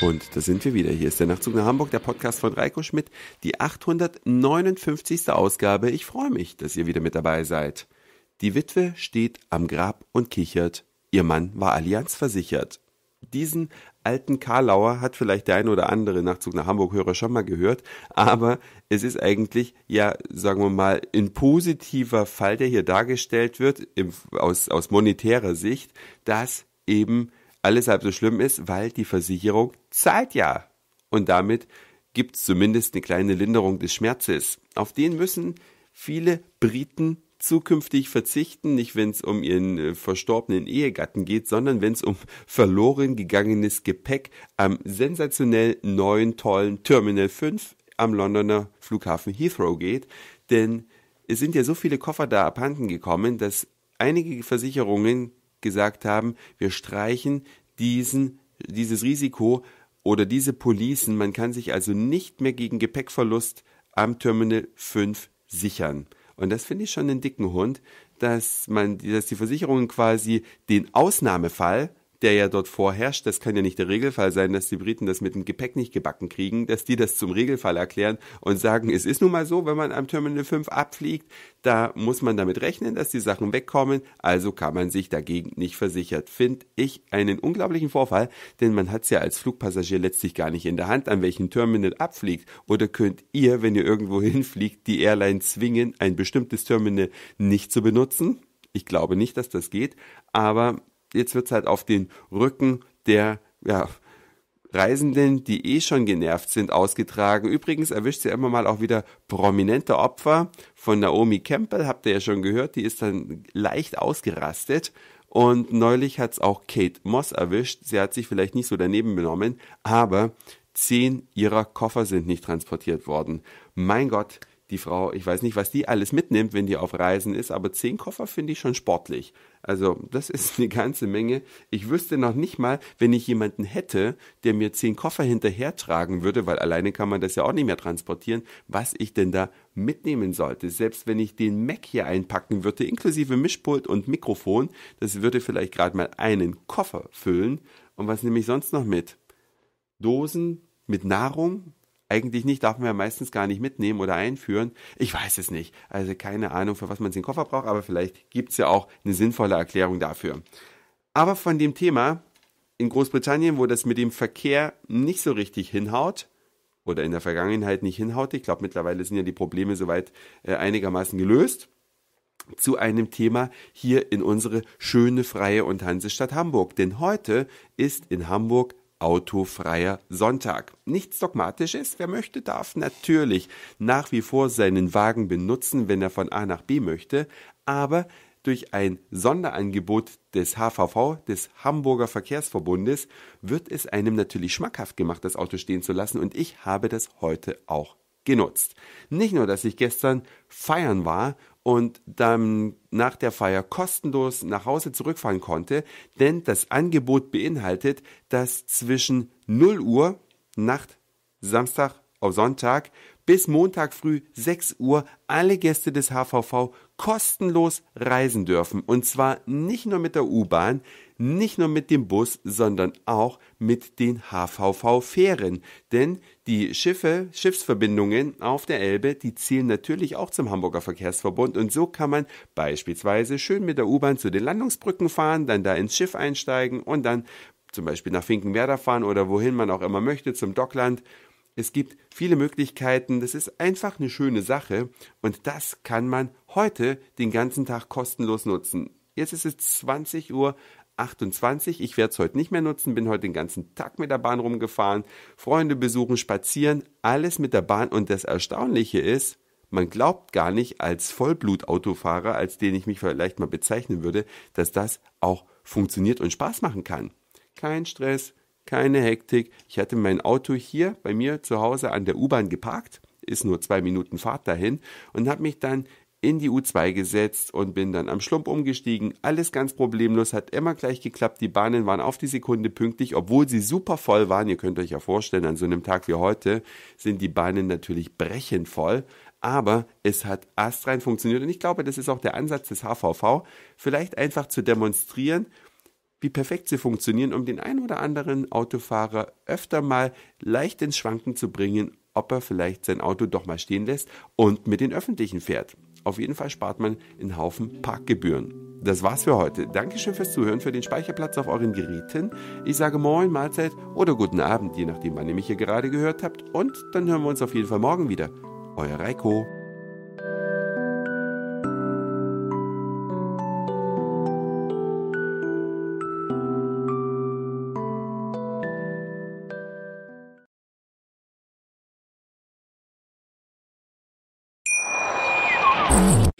Und da sind wir wieder. Hier ist der Nachtzug nach Hamburg, der Podcast von Reiko Schmidt, die 859. Ausgabe. Ich freue mich, dass ihr wieder mit dabei seid. Die Witwe steht am Grab und kichert. Ihr Mann war Allianz versichert. Diesen alten Karlauer hat vielleicht der ein oder andere Nachzug nach Hamburg-Hörer schon mal gehört, aber es ist eigentlich, ja, sagen wir mal, ein positiver Fall, der hier dargestellt wird, im, aus, aus monetärer Sicht, dass eben alles halb so schlimm ist, weil die Versicherung zahlt ja. Und damit gibt es zumindest eine kleine Linderung des Schmerzes. Auf den müssen viele Briten zukünftig verzichten, nicht wenn es um ihren äh, verstorbenen Ehegatten geht, sondern wenn es um verloren gegangenes Gepäck am sensationell neuen, tollen Terminal 5 am Londoner Flughafen Heathrow geht. Denn es sind ja so viele Koffer da abhanden gekommen, dass einige Versicherungen gesagt haben, wir streichen diesen, dieses Risiko oder diese Policen. Man kann sich also nicht mehr gegen Gepäckverlust am Terminal 5 sichern. Und das finde ich schon einen dicken Hund, dass man, dass die Versicherungen quasi den Ausnahmefall der ja dort vorherrscht, das kann ja nicht der Regelfall sein, dass die Briten das mit dem Gepäck nicht gebacken kriegen, dass die das zum Regelfall erklären und sagen, es ist nun mal so, wenn man am Terminal 5 abfliegt, da muss man damit rechnen, dass die Sachen wegkommen, also kann man sich dagegen nicht versichert. Finde ich einen unglaublichen Vorfall, denn man hat es ja als Flugpassagier letztlich gar nicht in der Hand, an welchem Terminal abfliegt. Oder könnt ihr, wenn ihr irgendwo hinfliegt, die Airline zwingen, ein bestimmtes Terminal nicht zu benutzen? Ich glaube nicht, dass das geht, aber jetzt wird es halt auf den Rücken der ja, Reisenden, die eh schon genervt sind, ausgetragen. Übrigens erwischt sie immer mal auch wieder prominente Opfer von Naomi Campbell, habt ihr ja schon gehört, die ist dann leicht ausgerastet. Und neulich hat es auch Kate Moss erwischt. Sie hat sich vielleicht nicht so daneben benommen, aber zehn ihrer Koffer sind nicht transportiert worden. Mein Gott, die Frau, ich weiß nicht, was die alles mitnimmt, wenn die auf Reisen ist, aber zehn Koffer finde ich schon sportlich. Also das ist eine ganze Menge. Ich wüsste noch nicht mal, wenn ich jemanden hätte, der mir zehn Koffer hinterher tragen würde, weil alleine kann man das ja auch nicht mehr transportieren, was ich denn da mitnehmen sollte. Selbst wenn ich den Mac hier einpacken würde, inklusive Mischpult und Mikrofon, das würde vielleicht gerade mal einen Koffer füllen. Und was nehme ich sonst noch mit? Dosen mit Nahrung, eigentlich nicht, darf man ja meistens gar nicht mitnehmen oder einführen. Ich weiß es nicht. Also keine Ahnung, für was man den Koffer braucht, aber vielleicht gibt es ja auch eine sinnvolle Erklärung dafür. Aber von dem Thema in Großbritannien, wo das mit dem Verkehr nicht so richtig hinhaut, oder in der Vergangenheit nicht hinhaut. Ich glaube, mittlerweile sind ja die Probleme soweit äh, einigermaßen gelöst zu einem Thema hier in unsere schöne, freie und Hansestadt Hamburg. Denn heute ist in Hamburg autofreier Sonntag. Nichts Dogmatisches, wer möchte, darf natürlich nach wie vor seinen Wagen benutzen, wenn er von A nach B möchte, aber durch ein Sonderangebot des HVV, des Hamburger Verkehrsverbundes, wird es einem natürlich schmackhaft gemacht, das Auto stehen zu lassen und ich habe das heute auch genutzt. Nicht nur, dass ich gestern feiern war, und dann nach der Feier kostenlos nach Hause zurückfahren konnte, denn das Angebot beinhaltet, dass zwischen 0 Uhr Nacht Samstag auf Sonntag bis Montag früh 6 Uhr alle Gäste des HVV kostenlos reisen dürfen und zwar nicht nur mit der U-Bahn, nicht nur mit dem Bus, sondern auch mit den HVV-Fähren. Denn die Schiffe, Schiffsverbindungen auf der Elbe, die zählen natürlich auch zum Hamburger Verkehrsverbund. Und so kann man beispielsweise schön mit der U-Bahn zu den Landungsbrücken fahren, dann da ins Schiff einsteigen und dann zum Beispiel nach Finkenwerder fahren oder wohin man auch immer möchte, zum Dockland. Es gibt viele Möglichkeiten, das ist einfach eine schöne Sache und das kann man heute den ganzen Tag kostenlos nutzen. Jetzt ist es 20 Uhr, 28. Ich werde es heute nicht mehr nutzen, bin heute den ganzen Tag mit der Bahn rumgefahren, Freunde besuchen, spazieren, alles mit der Bahn. Und das Erstaunliche ist, man glaubt gar nicht als Vollblut-Autofahrer, als den ich mich vielleicht mal bezeichnen würde, dass das auch funktioniert und Spaß machen kann. Kein Stress, keine Hektik. Ich hatte mein Auto hier bei mir zu Hause an der U-Bahn geparkt, ist nur zwei Minuten Fahrt dahin und habe mich dann in die U2 gesetzt und bin dann am Schlump umgestiegen. Alles ganz problemlos, hat immer gleich geklappt. Die Bahnen waren auf die Sekunde pünktlich, obwohl sie super voll waren. Ihr könnt euch ja vorstellen, an so einem Tag wie heute sind die Bahnen natürlich brechend voll. Aber es hat astrein funktioniert und ich glaube, das ist auch der Ansatz des HVV, vielleicht einfach zu demonstrieren, wie perfekt sie funktionieren, um den ein oder anderen Autofahrer öfter mal leicht ins Schwanken zu bringen, ob er vielleicht sein Auto doch mal stehen lässt und mit den Öffentlichen fährt. Auf jeden Fall spart man einen Haufen Parkgebühren. Das war's für heute. Dankeschön fürs Zuhören, für den Speicherplatz auf euren Geräten. Ich sage Moin, Mahlzeit oder guten Abend, je nachdem, wann ihr mich hier gerade gehört habt. Und dann hören wir uns auf jeden Fall morgen wieder. Euer Reiko.